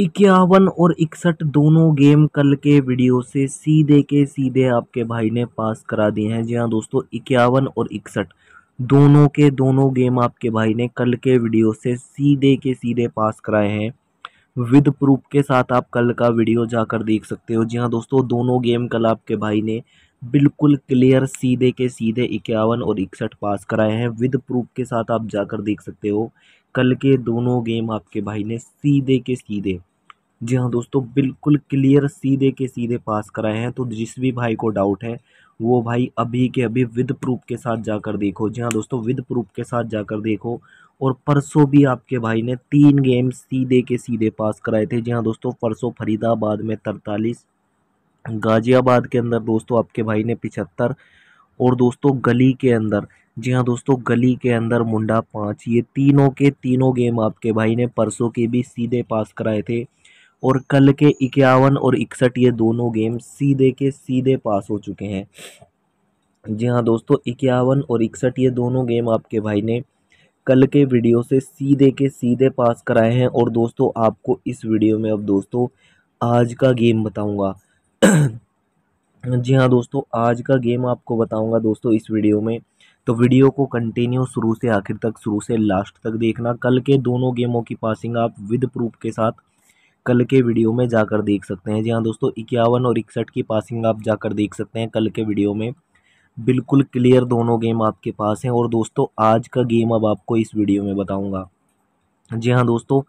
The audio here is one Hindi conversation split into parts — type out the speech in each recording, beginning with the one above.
इक्यावन और इकसठ दोनों गेम कल के वीडियो से सीधे के सीधे आपके भाई ने पास करा दिए हैं जी हाँ दोस्तों इक्यावन और इकसठ दोनों के दोनों गेम आपके भाई ने कल के वीडियो से सीधे के सीधे पास कराए हैं विद प्रूफ के साथ आप कल का वीडियो जाकर देख सकते हो जी हाँ दोस्तों दोनों गेम कल आपके भाई ने बिल्कुल क्लियर सीधे के सीधे इक्यावन और इकसठ पास कराए हैं विद प्रूफ के साथ आप जाकर देख सकते हो कल के दोनों गेम आपके भाई ने सीधे के सीधे जी हाँ दोस्तों बिल्कुल क्लियर सीधे के सीधे पास कराए हैं तो जिस भी भाई को डाउट है वो भाई अभी के अभी विद प्रूफ के साथ जाकर देखो जी हाँ दोस्तों विद प्रूफ के साथ जाकर देखो और परसों भी आपके भाई ने तीन गेम सीधे के सीधे पास कराए थे जी हाँ दोस्तों परसों फरीदाबाद में तरतालीस गाजियाबाद के अंदर दोस्तों आपके भाई ने पिछहत्तर और दोस्तों गली के अंदर जी हाँ दोस्तों गली के अंदर मुंडा पाँच ये तीनों के तीनों गेम आपके भाई ने परसों के भी सीधे पास कराए थे और कल के इक्यावन और इकसठ ये दोनों गेम सीधे के सीधे पास हो चुके हैं जी हाँ दोस्तों इक्यावन और इकसठ ये दोनों गेम आपके भाई ने कल के वीडियो से सीधे के सीधे पास कराए हैं और दोस्तों आपको इस वीडियो में अब दोस्तों आज का गेम बताऊंगा जी हाँ दोस्तों आज का गेम आपको बताऊंगा दोस्तों इस वीडियो में तो वीडियो को कंटिन्यू शुरू से आखिर तक शुरू से लास्ट तक देखना कल के दोनों गेमों की पासिंग आप विद प्रूफ के साथ कल के वीडियो में जाकर देख सकते हैं जी हाँ दोस्तों इक्यावन और इकसठ की पासिंग आप जाकर देख सकते हैं कल के वीडियो में बिल्कुल क्लियर दोनों गेम आपके पास हैं और दोस्तों आज का गेम अब आपको इस वीडियो में बताऊंगा जी हाँ दोस्तों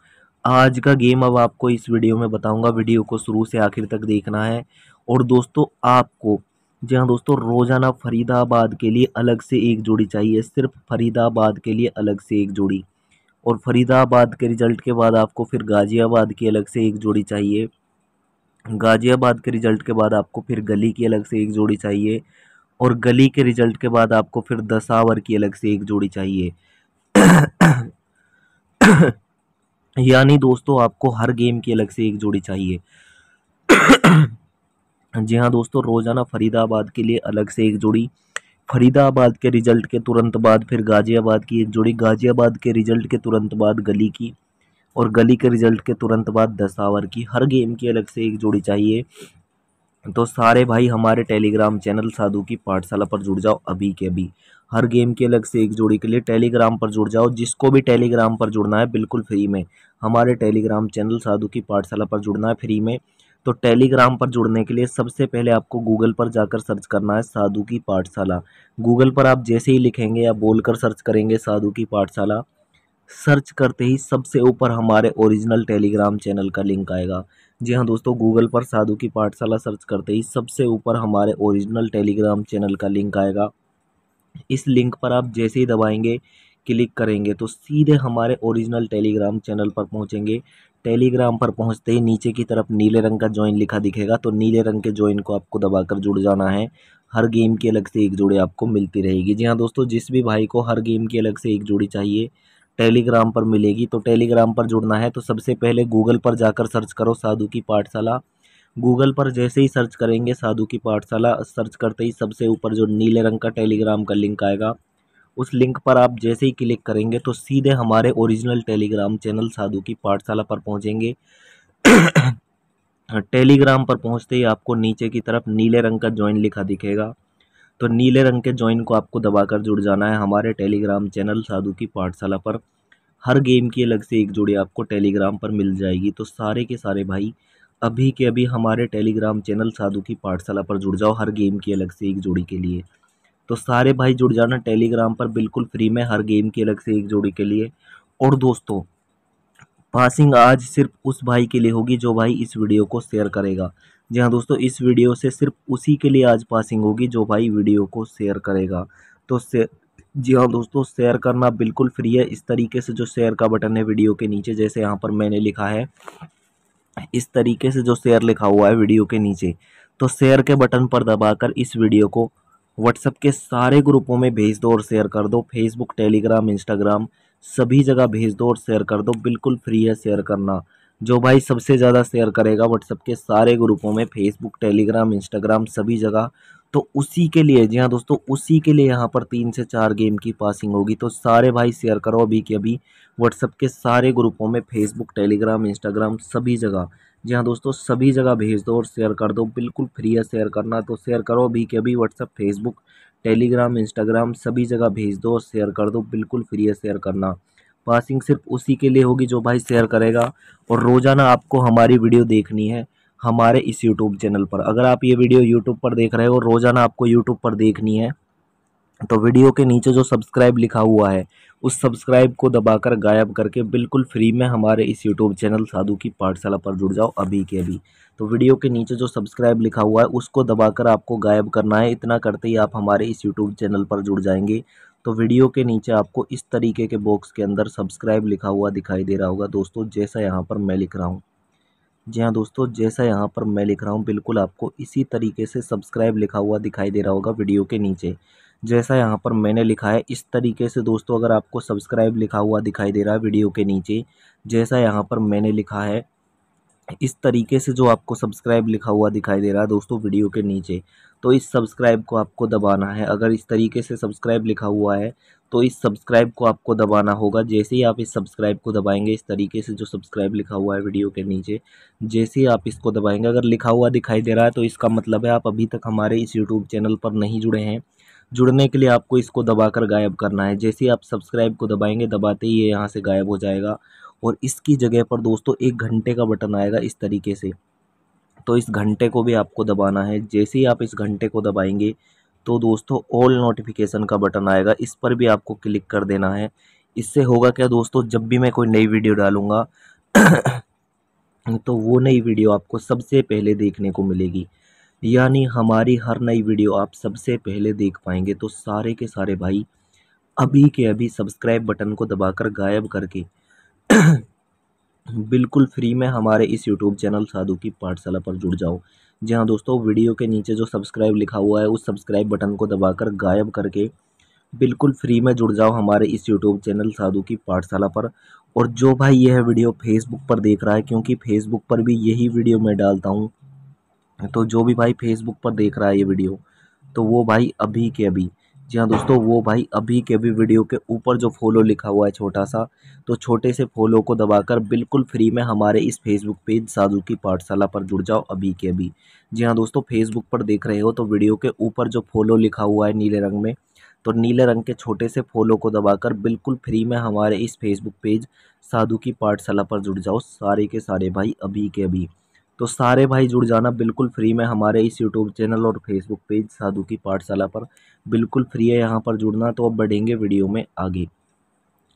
आज का गेम अब आपको इस वीडियो में बताऊंगा वीडियो को शुरू से आखिर तक देखना है और दोस्तों आपको जी हाँ दोस्तों रोज़ाना फरीदाबाद के लिए अलग से एक जोड़ी चाहिए सिर्फ फरीदाबाद के लिए अलग से एक जोड़ी और फरीदाबाद के रिज़ल्ट के बाद आपको फिर गाज़ियाबाद की अलग से एक जोड़ी चाहिए गाज़ियाबाद के रिज़ल्ट के बाद आपको फिर गली की अलग से एक जोड़ी चाहिए और गली के रिज़ल्ट के बाद आपको फिर दसावर की अलग से एक जोड़ी चाहिए यानी दोस्तों आपको हर गेम की अलग से एक जोड़ी चाहिए जी हाँ दोस्तों रोज़ाना फरीदाबाद के लिए अलग से एक जोड़ी फरीदाबाद के रिज़ल्ट के तुरंत बाद फिर गाज़ियाबाद की एक जोड़ी गाज़ियाबाद के रिज़ल्ट के तुरंत बाद गली की और गली के रिज़ल्ट के तुरंत बाद दसावर की हर गेम की अलग से एक जोड़ी चाहिए तो सारे भाई हमारे टेलीग्राम चैनल साधु की पाठशाला पर जुड़ जाओ अभी के अभी हर गेम के अलग से एक जोड़ी के लिए टेलीग्राम पर जुड़ जाओ जिसको भी टेलीग्राम पर जुड़ना है बिल्कुल फ्री में हमारे टेलीग्राम चैनल साधु की पाठशाला पर जुड़ना है फ्री में तो टेलीग्राम पर जुड़ने के लिए सबसे पहले आपको गूगल पर जाकर सर्च करना है साधु की पाठशाला गूगल पर आप जैसे ही लिखेंगे या बोलकर सर्च करेंगे साधु की पाठशाला सर्च करते ही सबसे ऊपर हमारे ओरिजिनल टेलीग्राम चैनल का लिंक आएगा जी हाँ दोस्तों गूगल पर साधु की पाठशाला सर्च करते ही सबसे ऊपर हमारे ओरिजिनल टेलीग्राम चैनल का लिंक आएगा इस लिंक पर आप जैसे ही दबाएंगे क्लिक करेंगे तो सीधे हमारे ओरिजिनल टेलीग्राम चैनल पर पहुंचेंगे टेलीग्राम पर पहुंचते ही नीचे की तरफ नीले रंग का ज्वाइन लिखा दिखेगा तो नीले रंग के ज्वाइन को आपको दबाकर जुड़ जाना है हर गेम की अलग से एक जोड़ी आपको मिलती रहेगी जी हाँ दोस्तों जिस भी भाई को हर गेम की अलग से एक जोड़ी चाहिए टेलीग्राम पर मिलेगी तो टेलीग्राम पर जुड़ना है तो सबसे पहले गूगल पर जाकर सर्च करो साधु की पाठशाला गूगल पर जैसे ही सर्च करेंगे साधु की पाठशाला सर्च करते ही सबसे ऊपर जो नीले रंग का टेलीग्राम का लिंक आएगा उस लिंक पर आप जैसे ही क्लिक करेंगे तो सीधे हमारे ओरिजिनल टेलीग्राम चैनल साधु की पाठशाला पर पहुँचेंगे टेलीग्राम पर पहुँचते ही आपको नीचे की तरफ नीले रंग का ज्वाइन लिखा दिखेगा तो नीले रंग के ज्वाइन को आपको दबाकर जुड़ जाना है हमारे टेलीग्राम चैनल साधु की पाठशाला पर हर गेम की अलग से एक जोड़ी आपको टेलीग्राम पर मिल जाएगी तो सारे के सारे भाई अभी के अभी हमारे टेलीग्राम चैनल साधु की पाठशाला पर जुड़ जाओ हर गेम की अलग से एक जोड़ी के लिए तो सारे भाई जुड़ जाना टेलीग्राम पर बिल्कुल फ्री में हर गेम की अलग से एक जोड़ी के लिए और दोस्तों पासिंग आज सिर्फ उस भाई के लिए होगी जो भाई इस वीडियो को शेयर करेगा जी हाँ दोस्तों इस वीडियो से सिर्फ उसी के लिए आज पासिंग होगी जो भाई वीडियो को शेयर करेगा तो से जी हाँ दोस्तों शेयर करना बिल्कुल फ्री है इस तरीके से जो शेयर का बटन है वीडियो के नीचे जैसे यहाँ पर मैंने लिखा है इस तरीके से जो शेयर लिखा हुआ है वीडियो के नीचे तो शेयर के बटन पर दबाकर इस वीडियो को व्हाट्सएप के सारे ग्रुपों में भेज दो और शेयर कर दो फेसबुक टेलीग्राम इंस्टाग्राम सभी जगह भेज दो और शेयर कर दो बिल्कुल फ्री है शेयर करना जो भाई सबसे ज़्यादा शेयर करेगा व्हाट्सएप के सारे ग्रुपों में फेसबुक टेलीग्राम इंस्टाग्राम सभी जगह तो उसी के लिए जी हाँ दोस्तों उसी के लिए यहाँ पर तीन से चार गेम की पासिंग होगी तो सारे भाई शेयर करो अभी के अभी व्हाट्सएप के सारे ग्रुपों में फेसबुक टेलीग्राम इंस्टाग्राम सभी जगह जी हाँ दोस्तों सभी जगह भेज दो और शेयर कर दो बिल्कुल फ्री है शेयर करना तो शेयर करो अभी के अभी व्हाट्सअप फेसबुक टेलीग्राम इंस्टाग्राम सभी जगह भेज दो और शेयर कर दो बिल्कुल फ्री है शेयर करना पासिंग सिर्फ उसी के लिए होगी जो भाई शेयर करेगा और रोज़ाना आपको हमारी वीडियो देखनी है हमारे इस यूट्यूब चैनल पर अगर आप ये वीडियो यूट्यूब पर देख रहे हो रोज़ाना आपको यूट्यूब पर देखनी है तो वीडियो के नीचे जो सब्सक्राइब लिखा हुआ है उस सब्सक्राइब को दबाकर गायब करके बिल्कुल फ्री में हमारे इस यूट्यूब चैनल साधु की पाठशाला पर जुड़ जाओ अभी के अभी तो वीडियो के नीचे जो सब्सक्राइब लिखा हुआ है उसको दबाकर आपको गायब करना है इतना करते ही आप हमारे इस यूट्यूब चैनल पर जुड़ जाएंगे तो वीडियो के नीचे आपको इस तरीके के बॉक्स के अंदर सब्सक्राइब लिखा हुआ दिखाई दे रहा होगा दोस्तों जैसा यहाँ पर मैं लिख रहा हूँ जी हाँ दोस्तों जैसा यहाँ पर मैं लिख रहा हूँ बिल्कुल आपको इसी तरीके से सब्सक्राइब लिखा हुआ दिखाई दे रहा होगा वीडियो के नीचे जैसा यहाँ पर मैंने लिखा है इस तरीके से दोस्तों अगर आपको सब्सक्राइब लिखा हुआ दिखाई दे रहा है वीडियो के नीचे जैसा यहाँ पर मैंने लिखा है इस तरीके से जो आपको सब्सक्राइब लिखा हुआ दिखाई दे रहा है दोस्तों वीडियो के नीचे तो इस सब्सक्राइब को आपको दबाना है अगर इस तरीके से सब्सक्राइब लिखा हुआ है तो इस सब्सक्राइब को आपको दबाना होगा जैसे ही आप इस सब्सक्राइब को दबाएंगे इस तरीके से जो सब्सक्राइब लिखा हुआ है वीडियो के नीचे जैसे ही आप इसको दबाएंगे अगर लिखा हुआ दिखाई दे रहा है तो इसका मतलब है आप अभी तक हमारे इस यूट्यूब चैनल पर नहीं जुड़े हैं जुड़ने के लिए आपको इसको दबाकर गायब करना है जैसे आप सब्सक्राइब को दबाएंगे दबाते ही ये यहाँ से गायब हो जाएगा और इसकी जगह पर दोस्तों एक घंटे का बटन आएगा इस तरीके से तो इस घंटे को भी आपको दबाना है जैसे ही आप इस घंटे को दबाएंगे तो दोस्तों ऑल नोटिफिकेशन का बटन आएगा इस पर भी आपको क्लिक कर देना है इससे होगा क्या दोस्तों जब भी मैं कोई नई वीडियो डालूँगा तो वो नई वीडियो आपको सबसे पहले देखने को मिलेगी यानी हमारी हर नई वीडियो आप सबसे पहले देख पाएंगे तो सारे के सारे भाई अभी के अभी सब्सक्राइब बटन को दबाकर गायब करके बिल्कुल फ्री में हमारे इस यूट्यूब चैनल साधु की पाठशाला पर जुड़ जाओ जी हाँ दोस्तों वीडियो के नीचे जो सब्सक्राइब लिखा हुआ है उस सब्सक्राइब बटन को दबाकर गायब करके बिल्कुल फ्री में जुड़ जाओ हमारे इस यूट्यूब चैनल साधु की पाठशाला पर और जो भाई यह वीडियो फेसबुक पर देख रहा है क्योंकि फेसबुक पर भी यही वीडियो मैं डालता हूँ तो जो भी भाई फेसबुक पर देख रहा है ये वीडियो तो वो भाई अभी के अभी जी हाँ दोस्तों वो भाई अभी के भी वीडियो के ऊपर जो फॉलो लिखा हुआ है छोटा सा तो छोटे से फॉलो को दबाकर बिल्कुल फ्री में हमारे इस फेसबुक पेज साधु की पाठशाला पर जुड़ जाओ अभी के अभी जी हाँ दोस्तों फेसबुक पर देख रहे हो तो वीडियो के ऊपर जो फॉलो लिखा हुआ है नीले रंग में तो नीले रंग के छोटे से फॉलो को दबाकर बिल्कुल फ्री में हमारे इस फेसबुक पेज साधु की पाठशाला पर जुड़ जाओ सारे के सारे भाई अभी के अभी तो सारे भाई जुड़ जाना बिल्कुल फ्री में हमारे इस यूट्यूब चैनल और फेसबुक पेज साधु की पाठशाला पर बिल्कुल फ्री है यहाँ पर जुड़ना तो अब बढ़ेंगे वीडियो में आगे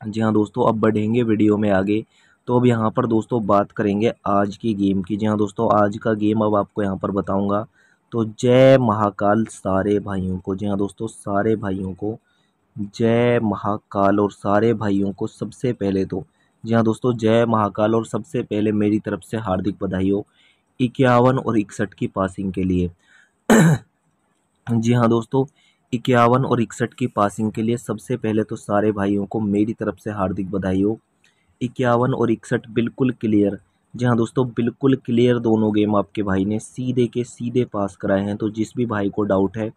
जी हाँ दोस्तों अब बढ़ेंगे वीडियो में आगे तो अब यहाँ पर दोस्तों बात करेंगे आज की गेम की जी हाँ दोस्तों आज का गेम अब आपको यहाँ पर बताऊँगा तो जय महाकाल सारे भाइयों को जी हाँ दोस्तों सारे भाइयों को जय महाकाल और सारे भाइयों को सबसे पहले तो जी हाँ दोस्तों जय महाकाल और सबसे पहले मेरी तरफ से हार्दिक बधाई हो इक्यावन और इकसठ की पासिंग के लिए जी हाँ दोस्तों इक्यावन और इकसठ की पासिंग के लिए सबसे पहले तो सारे भाइयों को मेरी तरफ से हार्दिक बधाई हो इक्यावन और इकसठ बिल्कुल क्लियर जी हाँ दोस्तों बिल्कुल क्लियर दोनों गेम आपके भाई ने सीधे के सीधे पास कराए हैं तो जिस भी भाई को डाउट है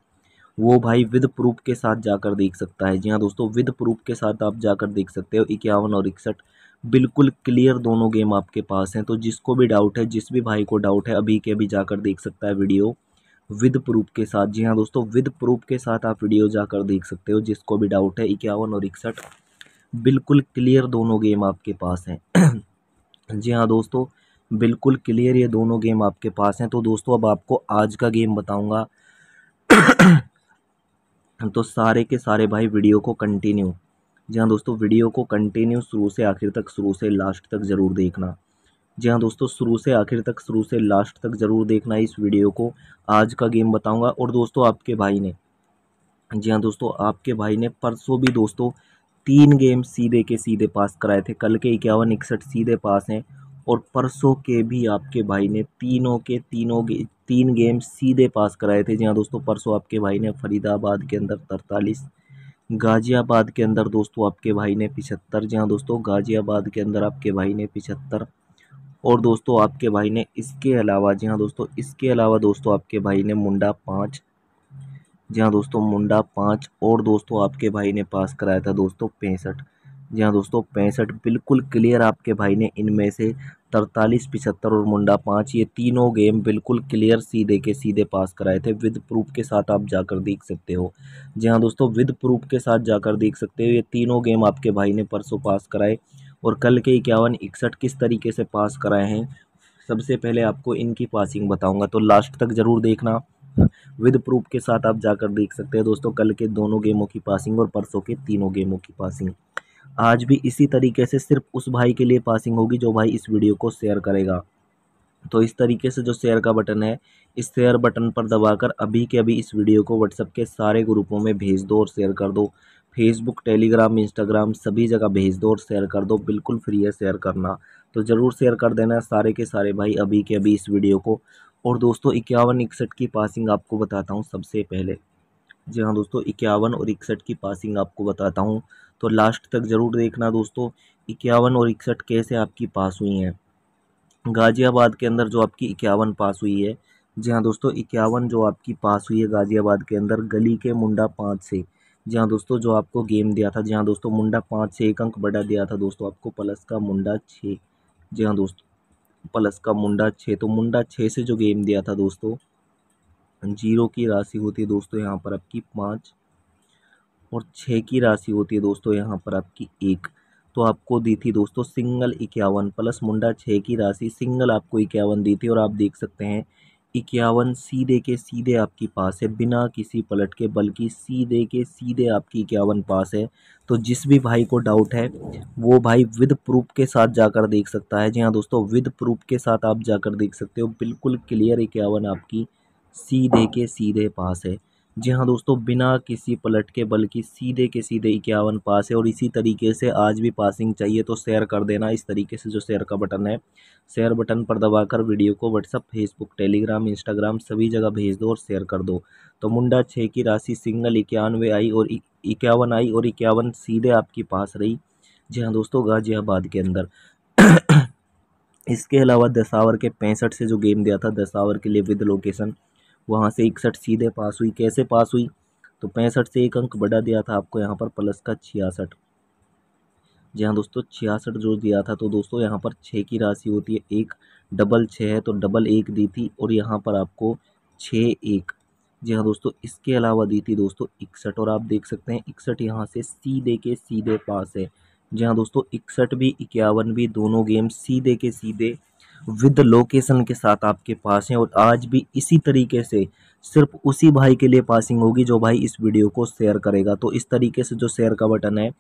वो भाई विद प्रूफ के साथ जाकर देख सकता है जी हाँ दोस्तों विद प्रूफ के साथ आप जाकर देख सकते हो इक्यावन और इकसठ बिल्कुल क्लियर दोनों गेम आपके पास हैं तो जिसको भी डाउट है जिस भी भाई को डाउट है अभी के अभी जाकर देख सकता है वीडियो विद प्रूफ के साथ जी हाँ दोस्तों विद प्रूफ के साथ आप वीडियो जाकर देख सकते हो जिसको भी डाउट है इक्यावन और इकसठ बिल्कुल क्लियर दोनों गेम आपके पास हैं जी हाँ दोस्तों बिल्कुल क्लियर ये दोनों गेम आपके पास हैं तो दोस्तों अब आपको आज का गेम बताऊंगा तो सारे के सारे भाई वीडियो को कंटिन्यू जी हाँ दोस्तों वीडियो को कंटिन्यू शुरू से आखिर तक शुरू से लास्ट तक ज़रूर देखना जी हाँ दोस्तों शुरू से आखिर तक शुरू से लास्ट तक ज़रूर देखना इस वीडियो को आज का गेम बताऊंगा और दोस्तों आपके भाई ने जी हाँ दोस्तों आपके भाई ने परसों भी दोस्तों तीन गेम सीधे के सीधे पास कराए थे कल के इक्यावन इकसठ सीधे पास हैं और परसों के भी आपके भाई ने तीनों के तीनों गे, तीन गेम सीधे पास कराए थे जी हाँ दोस्तों परसों आपके भाई ने फरीदाबाद के अंदर तरतालीस गाज़ियाबाद के अंदर दोस्तों आपके भाई ने पिछहत्तर जी हाँ दोस्तों गाज़ियाबाद के अंदर आपके भाई ने पिछहत्तर और दोस्तों आपके भाई ने इसके अलावा जी हाँ दोस्तों इसके अलावा दोस्तों आपके भाई ने मुंडा पाँच जी हाँ दोस्तों मुंडा पाँच और दोस्तों आपके भाई ने पास कराया था दोस्तों पैंसठ जी हाँ दोस्तों पैंसठ बिल्कुल क्लियर आपके भाई ने इनमें से तरतालीस पिछहत्तर और मुंडा पाँच ये तीनों गेम बिल्कुल क्लियर सीधे के सीधे पास कराए थे विद प्रूफ के साथ आप जाकर देख सकते हो जी हाँ दोस्तों विद प्रूफ के साथ जाकर देख सकते हो ये तीनों गेम आपके भाई ने परसों पास कराए और कल के इक्यावन इकसठ किस तरीके से पास कराए हैं सबसे पहले आपको इनकी पासिंग बताऊँगा तो लास्ट तक ज़रूर देखना विद प्रूफ के साथ आप जाकर देख सकते हैं दोस्तों कल के दोनों गेमों की पासिंग और परसों के तीनों गेमों की पासिंग आज भी इसी तरीके से सिर्फ उस भाई के लिए पासिंग होगी जो भाई इस वीडियो को शेयर करेगा तो इस तरीके से जो शेयर का बटन है इस शेयर बटन पर दबाकर अभी के अभी इस वीडियो को व्हाट्सएप के सारे ग्रुपों में भेज दो और शेयर कर दो फेसबुक टेलीग्राम इंस्टाग्राम सभी जगह भेज दो और शेयर कर दो बिल्कुल फ्री है शेयर करना तो ज़रूर शेयर कर देना सारे के सारे भाई अभी के अभी इस वीडियो को और दोस्तों इक्यावन इकसठ की पासिंग आपको बताता हूँ सबसे पहले जी हाँ दोस्तों इक्यावन और इकसठ की पासिंग आपको बताता हूँ तो लास्ट तक ज़रूर देखना दोस्तों इक्यावन और इकसठ कैसे आपकी पास हुई हैं गाज़ियाबाद के अंदर जो आपकी इक्यावन पास हुई है जी हाँ दोस्तों इक्यावन जो आपकी पास हुई है गाज़ियाबाद के अंदर गली के मुंडा पाँच से जी हाँ दोस्तों जो आपको गेम दिया था जी हाँ दोस्तों मुंडा पाँच से एक अंक बढ़ा दिया था दोस्तों आपको प्लस का मुंडा छः जी हाँ दोस्तों प्लस का मुंडा छः तो मुंडा छः से जो गेम दिया था दोस्तों जीरो की राशि होती है दोस्तों यहाँ पर आपकी पाँच और छः की राशि होती है दोस्तों यहाँ पर आपकी एक तो आपको दी थी दोस्तों सिंगल इक्यावन प्लस मुंडा छः की राशि सिंगल आपको इक्यावन दी थी और आप देख सकते हैं इक्यावन सीधे के सीधे आपकी पास है बिना किसी पलट के बल्कि सीधे के सीधे आपकी इक्यावन पास है तो जिस भी भाई को डाउट है वो भाई विद प्रूफ के साथ जाकर देख सकता है जी हाँ दोस्तों विद प्रूफ के साथ आप जाकर देख सकते हो बिल्कुल क्लियर इक्यावन आपकी सीधे के सीधे पास है जी हाँ दोस्तों बिना किसी पलट के बल्कि सीधे के सीधे इक्यावन पास है और इसी तरीके से आज भी पासिंग चाहिए तो शेयर कर देना इस तरीके से जो शेयर का बटन है शेयर बटन पर दबाकर वीडियो को व्हाट्सअप फेसबुक टेलीग्राम इंस्टाग्राम सभी जगह भेज दो और शेयर कर दो तो मुंडा छः की राशि सिंगल इक्यानवे आई और इक्यावन आई और इक्यावन सीधे आपकी पास रही जी हाँ दोस्तों गाजियाबाद हाँ के अंदर इसके अलावा दसावर के पैंसठ से जो गेम दिया था दसावर के लिए विद लोकेशन वहाँ से इकसठ सीधे पास हुई कैसे पास हुई तो पैंसठ से एक अंक बढ़ा दिया था आपको यहाँ पर प्लस का छियासठ जी हाँ दोस्तों छियासठ जो दिया था तो दोस्तों यहाँ पर छः की राशि होती है एक डबल छः है तो डबल एक दी थी और यहाँ पर आपको छः एक जी हाँ दोस्तों इसके अलावा दी थी दोस्तों इकसठ और आप देख सकते हैं इकसठ यहाँ से सीधे के सीधे पास है जी हाँ दोस्तों इकसठ भी इक्यावन भी दोनों गेम सीधे के सीधे विद लोकेशन के साथ आपके पास है और आज भी इसी तरीके से सिर्फ उसी भाई के लिए पासिंग होगी जो भाई इस वीडियो को शेयर करेगा तो इस तरीके से जो शेयर का बटन है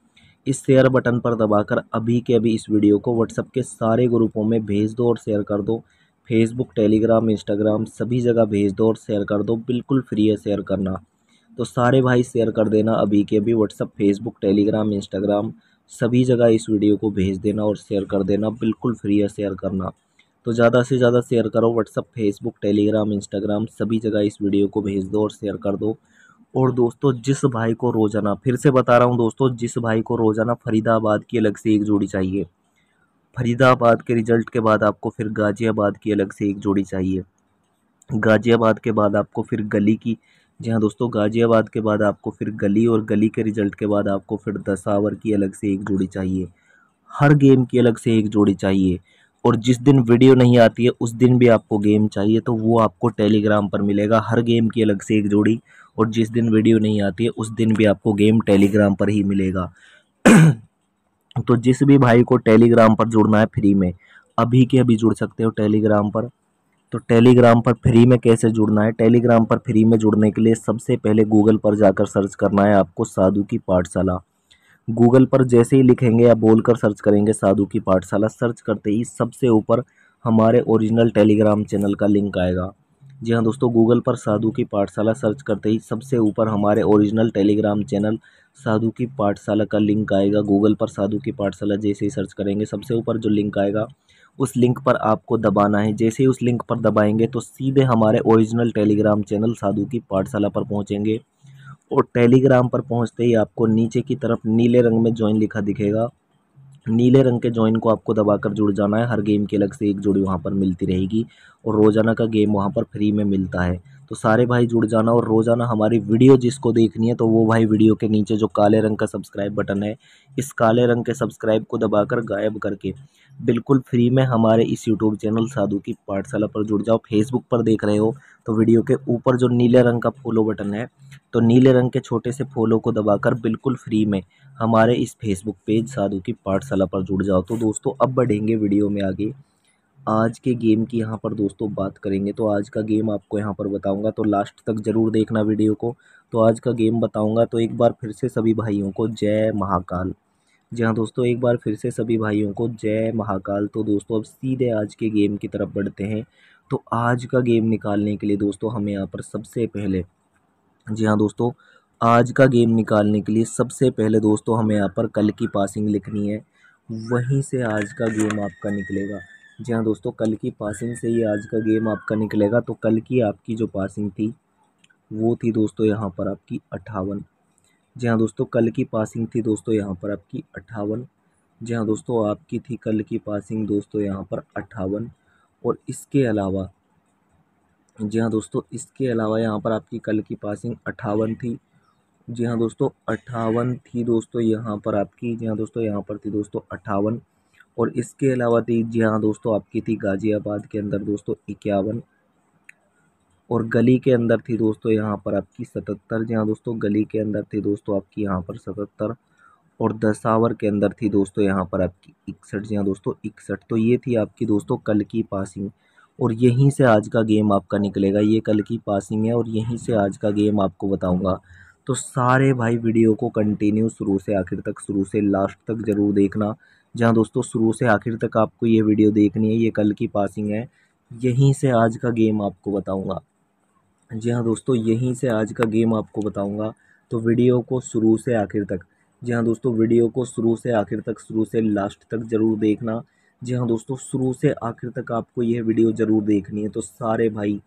इस शेयर बटन पर दबाकर अभी के अभी इस वीडियो को व्हाट्सअप के सारे ग्रुपों में भेज दो और शेयर कर दो फेसबुक टेलीग्राम इंस्टाग्राम सभी जगह भेज दो और शेयर कर दो बिल्कुल फ्री है शेयर करना तो सारे भाई शेयर कर देना अभी के अभी व्हाट्सअप फेसबुक टेलीग्राम इंस्टाग्राम सभी जगह इस वीडियो को भेज देना और शेयर कर देना बिल्कुल फ्री है शेयर करना तो ज़्यादा से ज़्यादा शेयर करो व्हाट्सअप फेसबुक टेलीग्राम इंस्टाग्राम सभी जगह इस वीडियो को भेज दो और शेयर कर दो और दोस्तों जिस भाई को रोज़ाना फिर से बता रहा हूँ दोस्तों जिस भाई को रोज़ाना फरीदाबाद की अलग से एक जोड़ी चाहिए फरीदाबाद के रिज़ल्ट के बाद आपको फिर गाज़ियाबाद की अलग से एक जोड़ी चाहिए गाज़ियाबाद के बाद आपको फिर गली की जी हाँ दोस्तों गाज़ियाबाद के बाद आपको फिर गली और गली के रिज़ल्ट के बाद आपको फिर दसावर की अलग से एक जोड़ी चाहिए हर गेम की अलग से एक जोड़ी चाहिए और जिस दिन वीडियो नहीं आती है उस दिन भी आपको गेम चाहिए तो वो आपको टेलीग्राम पर मिलेगा हर गेम की अलग से एक जोड़ी और जिस दिन वीडियो नहीं आती है उस दिन भी आपको गेम टेलीग्राम पर ही मिलेगा तो जिस भी भाई को टेलीग्राम पर जुड़ना है फ्री में अभी के अभी जुड़ सकते हो टेलीग्राम पर तो टेलीग्राम पर फ्री में कैसे जुड़ना है टेलीग्राम पर फ्री में जुड़ने के लिए सबसे पहले गूगल पर जाकर सर्च करना है आपको साधु की पाठशाला गूगल पर जैसे ही लिखेंगे या बोलकर सर्च करेंगे साधु की पाठशाला सर्च करते ही सबसे ऊपर हमारे ओरिजिनल टेलीग्राम चैनल का लिंक आएगा जी हाँ दोस्तों गूगल पर साधु की पाठशाला सर्च करते ही सबसे ऊपर हमारे ओरिजिनल टेलीग्राम चैनल साधु की पाठशाला का लिंक आएगा गूगल पर साधु की पाठशाला जैसे ही सर्च करेंगे सबसे ऊपर जो लिंक आएगा उस लिंक पर आपको दबाना है जैसे ही उस लिंक पर दबाएंगे तो सीधे हमारे ओरिजिनल टेलीग्राम चैनल साधु की पाठशाला पर पहुँचेंगे और टेलीग्राम पर पहुंचते ही आपको नीचे की तरफ नीले रंग में ज्वाइन लिखा दिखेगा नीले रंग के ज्वाइन को आपको दबाकर जुड़ जाना है हर गेम की अलग से एक जोड़ी वहाँ पर मिलती रहेगी और रोज़ाना का गेम वहाँ पर फ्री में मिलता है तो सारे भाई जुड़ जाना और रोज़ाना हमारी वीडियो जिसको देखनी है तो वो भाई वीडियो के नीचे जो काले रंग का सब्सक्राइब बटन है इस काले रंग के सब्सक्राइब को दबाकर गायब करके बिल्कुल फ्री में हमारे इस यूट्यूब चैनल साधु की पाठशाला पर जुड़ जाओ फेसबुक पर देख रहे हो तो वीडियो के ऊपर जो नीले रंग का फॉलो बटन है तो नीले रंग के छोटे से फॉलो को दबाकर बिल्कुल फ्री में हमारे इस फेसबुक पेज साधु की पाठशाला पर जुड़ जाओ तो दोस्तों अब बढ़ेंगे वीडियो में आगे आज के गेम की यहाँ पर दोस्तों बात करेंगे तो आज का गेम आपको यहाँ पर बताऊँगा तो लास्ट तक ज़रूर देखना वीडियो को तो आज का गेम बताऊँगा तो एक बार फिर से सभी भाइयों को जय महाकाल जी हाँ दोस्तों एक बार फिर से सभी भाइयों को जय महाकाल तो दोस्तों अब सीधे आज के गेम की तरफ बढ़ते हैं तो आज का गेम निकालने के लिए दोस्तों हमें यहाँ पर सबसे पहले जी हाँ दोस्तों आज का गेम निकालने के लिए सबसे पहले दोस्तों हमें यहाँ पर कल की पासिंग लिखनी है वहीं से आज का गेम आपका निकलेगा जी हाँ दोस्तों कल की पासिंग से ही आज का गेम आपका निकलेगा तो कल की आपकी जो पासिंग थी वो थी दोस्तों यहाँ पर आपकी अट्ठावन जी हाँ दोस्तों कल की पासिंग थी दोस्तों यहाँ पर आपकी अट्ठावन जी हाँ दोस्तों आपकी थी कल की पासिंग दोस्तों यहाँ पर अट्ठावन और इसके अलावा जी हाँ दोस्तों इसके अलावा यहाँ पर आपकी कल की पासिंग अट्ठावन थी जी हाँ दोस्तों अट्ठावन थी दोस्तों यहाँ पर आपकी जी हाँ दोस्तों यहाँ पर थी दोस्तों अट्ठावन और इसके अलावा थी जी हाँ दोस्तों आपकी थी गाज़ियाबाद के अंदर दोस्तों इक्यावन और गली के अंदर थी दोस्तों यहाँ पर आपकी सतहत्तर जी हाँ दोस्तों गली के अंदर थी दोस्तों आपकी यहाँ पर सतहत्तर और दस आवर के अंदर थी दोस्तों यहाँ पर आपकी इकसठ जी हाँ दोस्तों इकसठ तो ये थी आपकी दोस्तों कल की पासिंग और यहीं से आज का गेम आपका निकलेगा ये कल की पासिंग है और यहीं से आज का गेम आपको बताऊँगा तो सारे भाई वीडियो को कंटिन्यू शुरू से आखिर तक शुरू से लास्ट तक ज़रूर देखना जहाँ दोस्तों शुरू से आखिर तक आपको ये वीडियो देखनी है ये कल की पासिंग है यहीं से आज का गेम आपको बताऊँगा जी हाँ दोस्तों यहीं से आज का गेम आपको बताऊँगा तो वीडियो को शुरू से आखिर तक जी हाँ दोस्तों वीडियो को शुरू से आखिर तक शुरू से लास्ट तक ज़रूर देखना जी हाँ दोस्तों शुरू से आखिर तक आपको यह वीडियो ज़रूर देखनी है तो सारे भाई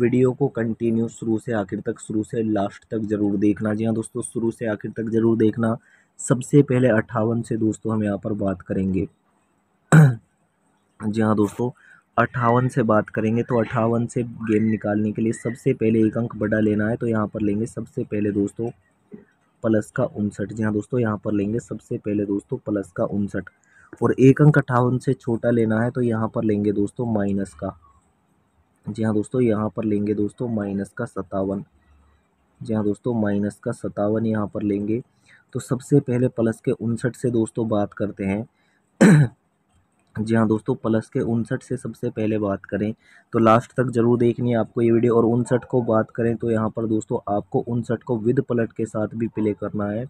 वीडियो को कंटिन्यू शुरू से आखिर तक शुरू से लास्ट तक ज़रूर देखना जी हाँ दोस्तों शुरू से आखिर तक ज़रूर देखना सबसे पहले अट्ठावन से दोस्तों हम यहाँ पर बात करेंगे जी हाँ दोस्तों अट्ठावन से बात करेंगे तो अट्ठावन से गेम निकालने के लिए सबसे पहले एक अंक बड़ा लेना है तो यहाँ पर लेंगे सबसे पहले दोस्तों प्लस का उनसठ जी हाँ दोस्तों यहाँ पर लेंगे सबसे पहले दोस्तों प्लस का उनसठ और एक अंक अट्ठावन से छोटा लेना है तो यहाँ पर लेंगे दोस्तों माइनस का जी हाँ दोस्तों यहाँ पर लेंगे दोस्तों माइनस का सतावन जी हाँ दोस्तों माइनस का सतावन यहाँ पर लेंगे तो सबसे पहले प्लस के उनसठ से दोस्तों बात करते हैं जी हाँ दोस्तों प्लस के उनसठ से सबसे पहले बात करें तो लास्ट तक ज़रूर देखनी है आपको ये वीडियो और उनसठ को बात करें तो यहाँ पर दोस्तों आपको उनसठ को विद पलट के साथ भी प्ले करना है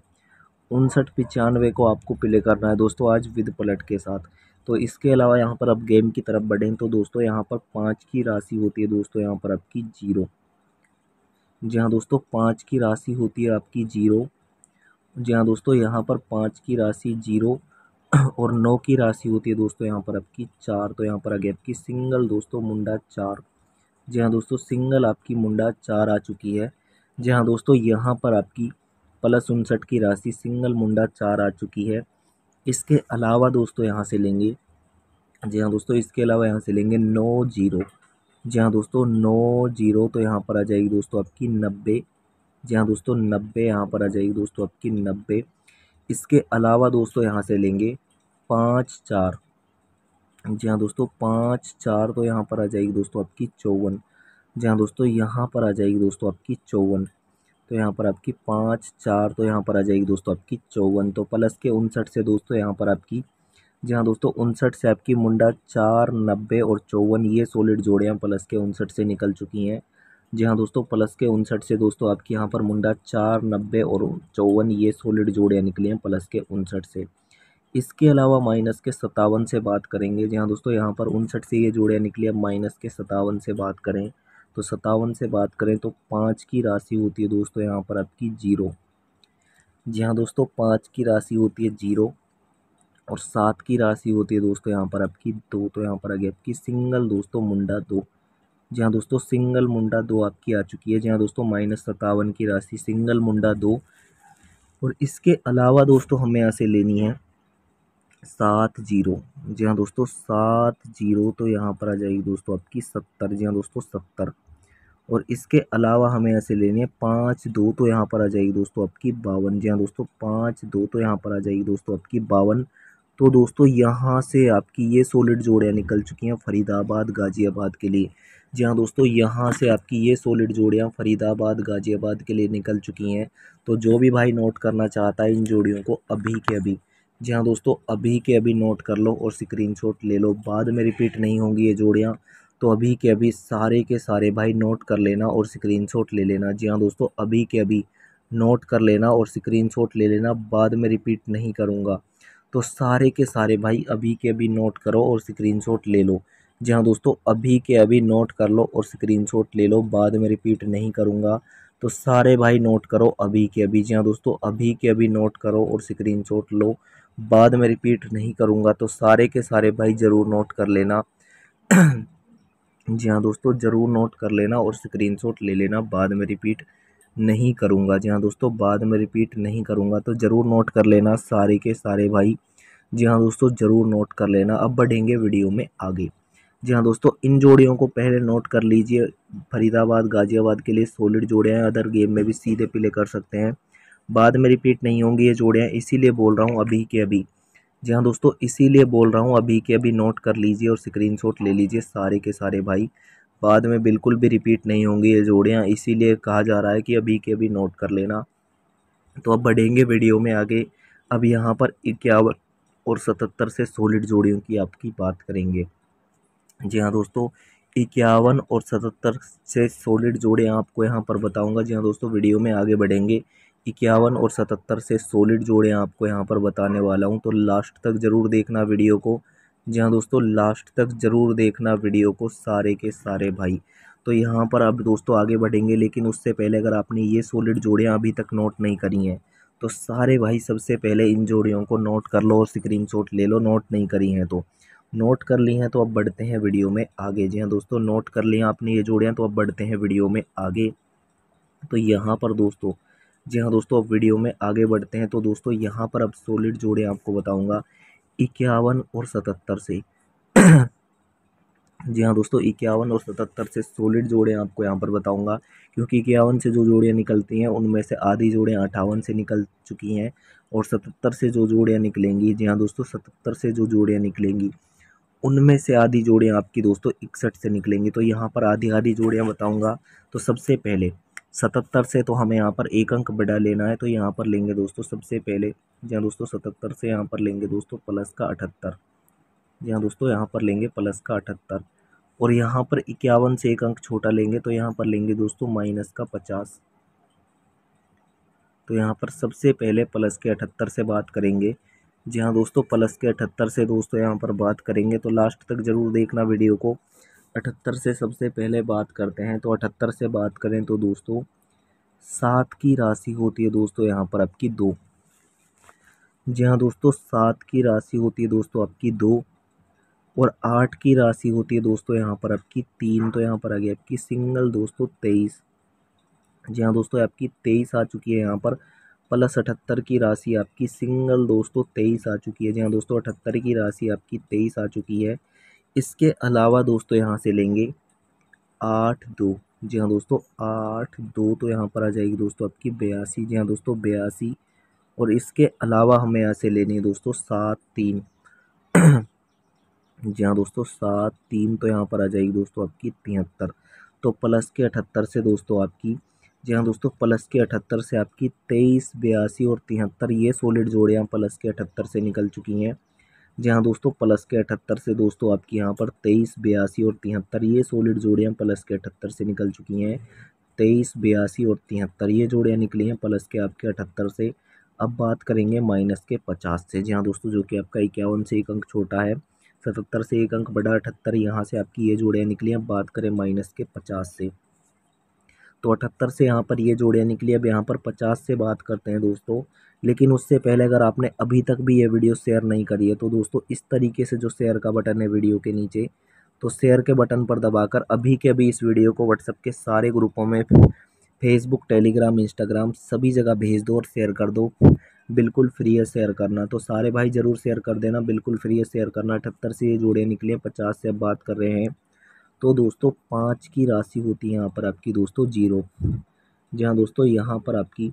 उनसठ पचानवे को आपको प्ले करना है दोस्तों आज विद पलट के साथ तो इसके अलावा यहाँ पर आप गेम की तरफ बढ़ें तो दोस्तों यहाँ पर पाँच की राशि होती है दोस्तों यहाँ पर आपकी जीरो जी हाँ दोस्तों पाँच की राशि होती है आपकी जीरो जी हाँ दोस्तों यहाँ पर पाँच की राशि जीरो और नौ की राशि होती है दोस्तों यहाँ पर आपकी चार तो यहाँ पर आ गया आपकी सिंगल दोस्तों मुंडा चार जी हाँ दोस्तों सिंगल आपकी मुंडा चार आ चुकी है जी हाँ दोस्तों यहाँ पर आपकी प्लस उनसठ की राशि सिंगल मुंडा चार आ चुकी है इसके अलावा दोस्तों यहाँ से लेंगे जी हाँ दोस्तों इसके अलावा यहाँ से लेंगे नौ जीरो जी हाँ दोस्तों नौ जीरो तो यहाँ पर आ जाएगी दोस्तों आपकी नब्बे जी हाँ दोस्तों नब्बे यहाँ पर आ जाएगी दोस्तों आपकी नब्बे इसके अलावा दोस्तों यहाँ से लेंगे पाँच चार जी हाँ दोस्तों पाँच चार तो यहाँ पर आ जाएगी दोस्तों आपकी चौवन जी हाँ दोस्तों यहाँ पर आ जाएगी दोस्तों आपकी चौवन तो यहाँ पर आपकी पाँच चार तो यहाँ पर आ जाएगी दोस्तों आपकी चौवन तो प्लस के उनसठ से दोस्तों यहाँ पर आपकी जी हाँ दोस्तों उनसठ से आपकी मुंडा चार नब्बे और चौवन ये सॉलिड जोड़ियाँ प्लस के उनसठ से निकल चुकी हैं जी हाँ दोस्तों प्लस के उनसठ से दोस्तों आपके यहाँ पर मुंडा चार नब्बे और चौवन ये सॉलिड जोड़ियाँ निकली हैं प्लस के उनसठ से इसके अलावा माइनस के सतावन से बात करेंगे जी हाँ दोस्तों यहाँ पर उनसठ से ये जोड़ियाँ निकली अब माइनस के सतावन से बात करें तो सतावन से बात करें तो पाँच की राशि होती है दोस्तों यहाँ पर आपकी जीरो जी हाँ दोस्तों पाँच की राशि होती है जीरो और सात की राशि होती है दोस्तों यहाँ पर आपकी दो तो यहाँ पर आ गई आपकी सिंगल दोस्तों मुंडा दो जी हाँ दोस्तों सिंगल मुंडा दो आपकी आ चुकी है जी हाँ दोस्तों माइनस सतावन की राशि सिंगल मुंडा दो और इसके अलावा दोस्तों हमें यहाँ से लेनी है सात जीरो जी हाँ दोस्तों सात जीरो तो यहाँ पर आ जाएगी दोस्तों आपकी सत्तर जी हाँ दोस्तों सत्तर और इसके अलावा हमें ऐसे लेनी है पाँच दो तो यहाँ पर आ जाएगी दोस्तों आपकी बावन जी हाँ दोस्तों पाँच दो तो यहाँ पर आ जाएगी दोस्तों आपकी बावन तो दोस्तों यहाँ से आपकी ये सोलिड जोड़ियाँ निकल चुकी हैं फरीदाबाद गाज़ियाबाद के लिए जी हाँ दोस्तों यहाँ से आपकी ये सोलिड जोड़ियाँ फरीदाबाद गाज़ियाबाद के लिए निकल चुकी हैं तो जो भी भाई नोट करना चाहता है इन जोड़ियों को अभी के अभी जी हाँ दोस्तों अभी के अभी नोट कर लो और स्क्रीन ले लो बाद में रिपीट नहीं होंगी ये जोड़ियाँ तो अभी के अभी सारे के सारे भाई नोट कर लेना और स्क्रीन ले लेना जी हाँ दोस्तों अभी के अभी नोट कर लेना और स्क्रीनशॉट ले लेना बाद में रिपीट नहीं करूँगा तो सारे के सारे भाई अभी के अभी नोट करो और स्क्रीन ले लो जी हाँ दोस्तों अभी के अभी नोट कर लो और स्क्रीन ले लो बाद में रिपीट नहीं करूँगा तो सारे भाई नोट करो अभी के अभी जी हाँ दोस्तों अभी के अभी नोट करो और स्क्रीन लो बाद में रिपीट नहीं करूँगा तो सारे के सारे भाई ज़रूर नोट कर लेना जी हाँ दोस्तों ज़रूर नोट कर लेना और स्क्रीनशॉट ले लेना बाद में रिपीट नहीं करूँगा जी हाँ दोस्तों बाद में रिपीट नहीं करूँगा तो ज़रूर नोट कर लेना सारे के सारे भाई जी हाँ दोस्तों ज़रूर नोट कर लेना अब बढ़ेंगे वीडियो में आगे जी हाँ दोस्तों इन जोड़ियों को पहले नोट कर लीजिए फरीदाबाद गाज़ियाबाद के लिए सॉलिड जोड़े हैं अदर गेम में भी सीधे प्ले कर सकते हैं बाद में रिपीट नहीं होंगी ये जोड़े इसीलिए बोल रहा हूँ अभी के अभी जी हाँ दोस्तों इसीलिए बोल रहा हूँ अभी के अभी नोट कर लीजिए और स्क्रीनशॉट ले लीजिए सारे के सारे भाई बाद में बिल्कुल भी रिपीट नहीं होंगी ये जोड़ियाँ इसीलिए कहा जा रहा है कि अभी के अभी नोट कर लेना तो अब बढ़ेंगे वीडियो में आगे अब यहाँ पर इक्यावन और सतहत्तर से सोलिड जोड़ियों की आपकी बात करेंगे जी हाँ दोस्तों इक्यावन और सतहत्तर से सोलिड जोड़ियाँ आपको यहाँ पर बताऊँगा जी हाँ दोस्तों वीडियो में आगे बढ़ेंगे इक्यावन और सतहत्तर से सोलिड जोड़े आपको यहाँ पर बताने वाला हूँ तो लास्ट तक ज़रूर देखना वीडियो को जी हाँ दोस्तों लास्ट तक ज़रूर देखना वीडियो को सारे के सारे भाई तो यहाँ पर आप दोस्तों आगे बढ़ेंगे लेकिन उससे पहले अगर आपने ये सोलिड जोड़ियाँ अभी तक नोट नहीं करी हैं तो सारे भाई सबसे पहले इन जोड़ियों को नोट कर लो और स्क्रीन ले लो नोट नहीं करी हैं तो नोट कर ली हैं तो अब बढ़ते हैं वीडियो में आगे जी हाँ दोस्तों नोट कर लिया आपने ये जोड़ियाँ तो अब बढ़ते हैं वीडियो में आगे तो यहाँ पर दोस्तों जी हाँ दोस्तों अब वीडियो में आगे बढ़ते हैं तो दोस्तों यहाँ पर अब सोलिड जोड़े आपको बताऊँगा इक्यावन और सतहत्तर से जी हाँ दोस्तों इक्यावन और सतहत्तर से सोलिड जोड़ें आपको यहाँ पर बताऊंगा क्योंकि इक्यावन से जो जोड़ियाँ निकलती हैं उनमें से आधी जोड़ियाँ अठावन से निकल चुकी हैं और सतहत्तर से जो जोड़ियाँ निकलेंगी जी हाँ दोस्तों सतहत्तर से जो जोड़ियाँ निकलेंगी उनमें से आधी जोड़ियाँ आपकी दोस्तों इकसठ से निकलेंगी तो यहाँ पर आधी आधी जोड़ियाँ बताऊँगा तो सबसे पहले सतहत्तर से तो हमें यहाँ पर एक अंक बड़ा लेना है तो यहाँ पर लेंगे दोस्तों सबसे पहले जहाँ दोस्तों सतहत्तर से यहाँ पर लेंगे दोस्तों प्लस का अठहत्तर जहाँ दोस्तों यहाँ पर लेंगे प्लस का अठहत्तर और यहाँ पर इक्यावन से एक अंक छोटा लेंगे तो यहाँ पर लेंगे दोस्तों माइनस का पचास तो यहाँ पर सबसे पहले प्लस के अठहत्तर से बात करेंगे जी हाँ दोस्तों प्लस के अठहत्तर से दोस्तों यहाँ पर बात करेंगे तो लास्ट तक ज़रूर देखना वीडियो को अठहत्तर से सबसे पहले बात करते हैं तो अठहत्तर से बात करें तो दोस्तों सात की राशि होती है दोस्तों यहाँ पर आपकी दो जी हाँ दोस्तों सात की राशि होती है दोस्तों आपकी दो और आठ की राशि होती है दोस्तों यहाँ पर आपकी तीन तो यहाँ पर आ गई आपकी सिंगल दोस्तों तेईस जी हाँ दोस्तों आपकी तेईस आ चुकी है यहाँ पर प्लस अठहत्तर की राशि आपकी सिंगल दोस्तों तेईस आ चुकी है जी हाँ दोस्तों अठहत्तर की राशि आपकी तेईस आ चुकी है इसके अलावा दोस्तों यहाँ से लेंगे आठ दो जी हाँ दोस्तों आठ दो तो यहाँ पर आ जाएगी दोस्तों आपकी बयासी जी हाँ दोस्तों बयासी और इसके अलावा हमें यहाँ से लेनी है दोस्तों सात तीन जी हाँ दोस्तों सात तीन तो यहाँ पर आ जाएगी दोस्तों आपकी तिहत्तर तो प्लस के अठहत्तर से दोस्तों आपकी जी हाँ दोस्तों प्लस के अठहत्तर से आपकी तेईस बयासी और तिहत्तर ये सॉलिड जोड़े यहाँ प्लस के अठहत्तर से निकल चुकी हैं जहाँ दोस्तों प्लस के अठहत्तर से दोस्तों आपकी यहाँ पर तेईस बयासी और तिहत्तर ये सॉलिड जोड़ियाँ प्लस के अठहत्तर से निकल चुकी हैं तेईस बयासी और तिहत्तर ये जोड़ियाँ निकली हैं प्लस के आपके अठहत्तर से अब बात करेंगे माइनस के पचास से जी हाँ दोस्तों जो कि आपका इक्यावन से एक अंक छोटा है सतहत्तर से एक अंक बड़ा अठहत्तर यहाँ से आपकी ये जोड़ियाँ निकली अब बात करें माइनस के पचास से तो अठहत्तर से यहाँ पर ये जोड़ियाँ निकली अब यहाँ पर पचास से बात करते हैं दोस्तों लेकिन उससे पहले अगर आपने अभी तक भी ये वीडियो शेयर नहीं करी है तो दोस्तों इस तरीके से जो शेयर का बटन है वीडियो के नीचे तो शेयर के बटन पर दबाकर अभी के अभी इस वीडियो को व्हाट्सएप के सारे ग्रुपों में फेसबुक टेलीग्राम इंस्टाग्राम सभी जगह भेज दो और शेयर कर दो बिल्कुल फ्री है शेयर करना तो सारे भाई ज़रूर शेयर कर देना बिल्कुल फ्री है शेयर करना अठहत्तर से जुड़े निकले पचास से अब बात कर रहे हैं तो दोस्तों पाँच की राशि होती है यहाँ पर आपकी दोस्तों जीरो जी हाँ दोस्तों यहाँ पर आपकी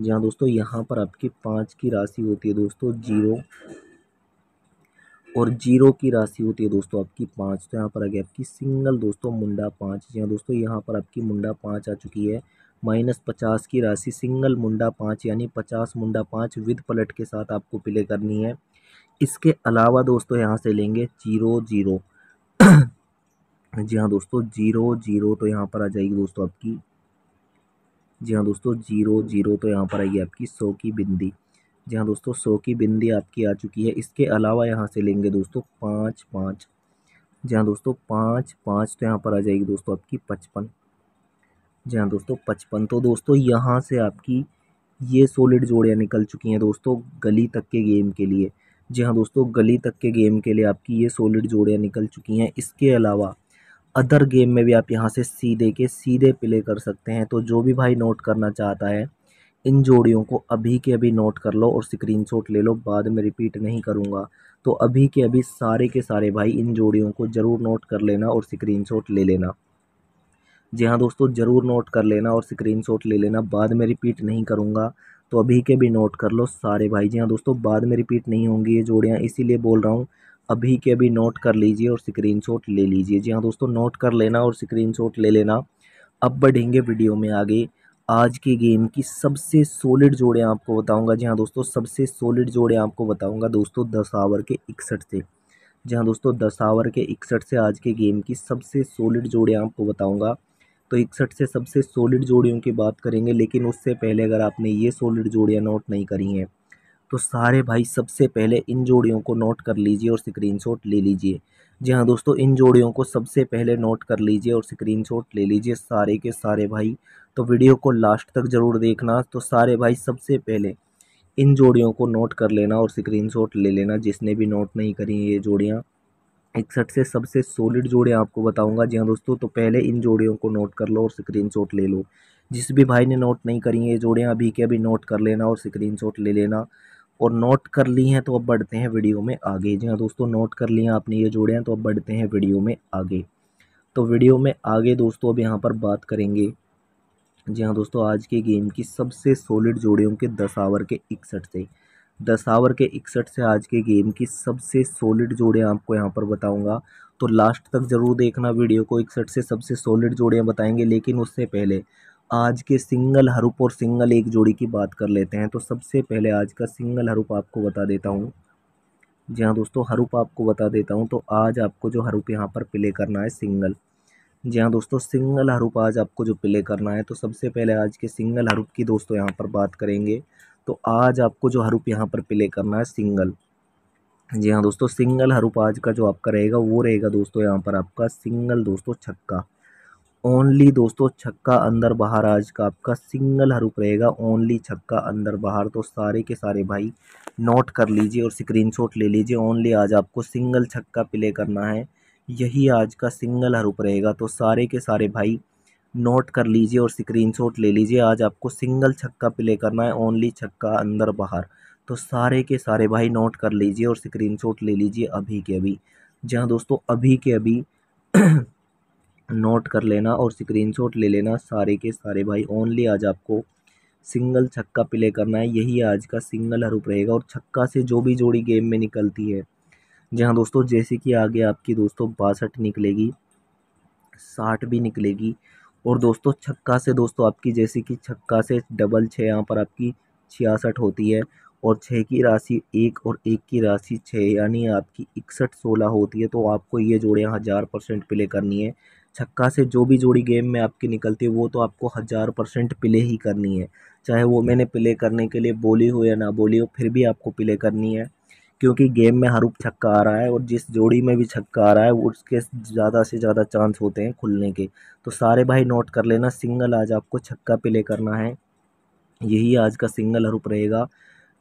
जहाँ दोस्तों यहाँ पर आपकी पाँच की राशि होती है दोस्तों जीरो और जीरो की राशि होती है दोस्तों आपकी पाँच तो यहाँ पर आ गया आपकी सिंगल दोस्तों मुंडा पाँच जी हाँ दोस्तों यहाँ पर आपकी मुंडा पाँच आ चुकी है माइनस पचास की राशि सिंगल मुंडा पाँच यानी पचास मुंडा पाँच विद पलट के साथ आपको प्ले करनी है इसके अलावा दोस्तों यहाँ से लेंगे जीरो जीरो जी हाँ दोस्तों जीरो जीरो तो यहाँ पर आ जाएगी दोस्तों आपकी जी हाँ दोस्तों जीरो जीरो तो यहाँ पर आएगी आपकी सौ की बिंदी जी हाँ दोस्तों सौ की बिंदी आपकी आ चुकी है इसके अलावा यहाँ से लेंगे दोस्तों पाँच पाँच जी हाँ दोस्तों पाँच पाँच तो यहाँ पर आ जाएगी दोस्तों आपकी पचपन जी हाँ दोस्तों पचपन तो दोस्तों यहाँ से आपकी ये सोलिड जोड़ियाँ निकल चुकी हैं दोस्तों गली तक के गेम के लिए जी हाँ दोस्तों गली तक के गेम के लिए आपकी ये सोलिड जोड़ियाँ निकल चुकी हैं इसके अलावा अदर गेम में भी आप यहाँ से सीधे के सीधे प्ले कर सकते हैं तो जो भी भाई नोट करना चाहता है इन जोड़ियों को अभी के अभी नोट कर लो और स्क्रीनशॉट ले लो बाद में रिपीट नहीं करूँगा तो अभी के अभी सारे के सारे भाई इन जोड़ियों को ज़रूर नोट कर लेना और स्क्रीनशॉट ले लेना जी हाँ दोस्तों ज़रूर नोट कर लेना और स्क्रीनशॉट ले लेना बाद में रिपीट नहीं करूँगा तो अभी के भी नोट कर लो सारे भाई जी हाँ दोस्तों बाद में रिपीट नहीं होंगी ये जोड़ियाँ इसीलिए बोल रहा हूँ अभी के अभी नोट कर लीजिए और स्क्रीन ले लीजिए जी हाँ दोस्तों नोट कर लेना और स्क्रीन ले लेना अब बढ़ेंगे वीडियो में आगे आज के गेम की सबसे सॉलिड जोड़े आपको बताऊंगा जी हाँ दोस्तों सबसे सॉलिड जोड़े आपको बताऊंगा दोस्तों दस आवर के इकसठ से जी हाँ दोस्तों दस आवर के इकसठ से आज के गेम की सबसे सॉलिड जोड़े आपको बताऊंगा तो इकसठ से सबसे सॉलिड जोड़ियों की बात करेंगे लेकिन उससे पहले अगर आपने ये सॉलिड जोड़ियाँ नोट नहीं करी हैं तो सारे भाई सबसे पहले इन जोड़ियों को नोट कर लीजिए और स्क्रीनशॉट ले लीजिए जी हाँ दोस्तों इन जोड़ियों को सबसे पहले नोट कर लीजिए और स्क्रीनशॉट ले लीजिए सारे के सारे भाई तो वीडियो को लास्ट तक ज़रूर देखना तो सारे भाई सबसे पहले इन जोड़ियों को नोट कर लेना और स्क्रीनशॉट ले लेना जिसने भी नोट नहीं करी ये जोड़ियाँ इकसठ से सबसे सॉलिड जोड़ियाँ आपको बताऊंगा जी हाँ दोस्तों तो पहले इन जोड़ियों को नोट कर लो और स्क्रीन ले लो जिस भी भाई ने नोट नहीं करी ये जोड़ियाँ अभी के अभी नोट कर लेना और स्क्रीन ले लेना और नोट कर ली हैं तो अब बढ़ते हैं वीडियो में आगे जी हाँ दोस्तों नोट कर लिए आपने ये जोड़े हैं तो अब बढ़ते हैं वीडियो में आगे तो वीडियो में आगे दोस्तों अब यहाँ पर बात करेंगे जी हाँ दोस्तों आज के गेम की सबसे सॉलिड जोड़ियों के दस आवर के इकसठ से दस आवर के इकसठ से आज के गेम की सबसे सॉलिड जोड़े आपको यहाँ पर बताऊँगा तो लास्ट तक ज़रूर देखना वीडियो को इकसठ से सबसे सॉलिड जोड़ियाँ बताएंगे लेकिन उससे पहले आज के सिंगल हरूप और सिंगल एक जोड़ी की बात कर लेते हैं तो सबसे पहले आज का सिंगल हरूप आपको बता देता हूँ जी हाँ दोस्तों हरूप आपको बता देता हूँ तो आज आपको जो हरूप यहाँ पर प्ले करना है सिंगल जी हाँ दोस्तों सिंगल हरूप आज आपको जो प्ले करना है तो सबसे पहले आज के सिंगल हरूप की दोस्तों यहाँ पर बात करेंगे तो आज आपको जो हरूप यहाँ पर प्ले करना है सिंगल जी हाँ दोस्तों सिंगल हरूप आज का जो आपका रहेगा वो रहेगा दोस्तों यहाँ पर आपका सिंगल दोस्तों छक्का ओनली दोस्तों छक्का अंदर बाहर आज का आपका सिंगल हरूप रहेगा ओनली छक्का अंदर बाहर तो सारे के सारे भाई नोट कर लीजिए और स्क्रीनशॉट ले लीजिए ओनली आज आपको सिंगल छक्का प्ले करना है यही आज का सिंगल हरूप रहेगा तो सारे के सारे भाई नोट कर लीजिए और स्क्रीनशॉट ले लीजिए आज आपको सिंगल छक्का प्ले करना है ओनली छक्का अंदर बाहर तो सारे के सारे भाई नोट कर लीजिए और स्क्रीनशॉट ले लीजिए अभी के अभी जहाँ दोस्तों अभी के अभी नोट कर लेना और स्क्रीनशॉट ले लेना सारे के सारे भाई ओनली आज आपको सिंगल छक्का प्ले करना है यही आज का सिंगल हरूप रहेगा और छक्का से जो भी जोड़ी गेम में निकलती है जी हाँ दोस्तों जैसे कि आगे आपकी दोस्तों बासठ निकलेगी साठ भी निकलेगी और दोस्तों छक्का से दोस्तों आपकी जैसे कि छक्का से डबल छः यहाँ पर आपकी छियासठ होती है और छः की राशि एक और एक की राशि छः यानी आपकी इकसठ सोलह होती है तो आपको ये जोड़े हज़ार परसेंट प्ले करनी है छक्का से जो भी जोड़ी गेम में आपकी निकलती है वो तो आपको हज़ार परसेंट प्ले ही करनी है चाहे वो मैंने प्ले करने के लिए बोली हो या ना बोली हो फिर भी आपको प्ले करनी है क्योंकि गेम में हर उप छक्का आ रहा है और जिस जोड़ी में भी छक्का आ रहा है उसके ज़्यादा से ज़्यादा चांस होते हैं खुलने के तो सारे भाई नोट कर लेना सिंगल आज आपको छक्का प्ले करना है यही आज का सिंगल हरूप रहेगा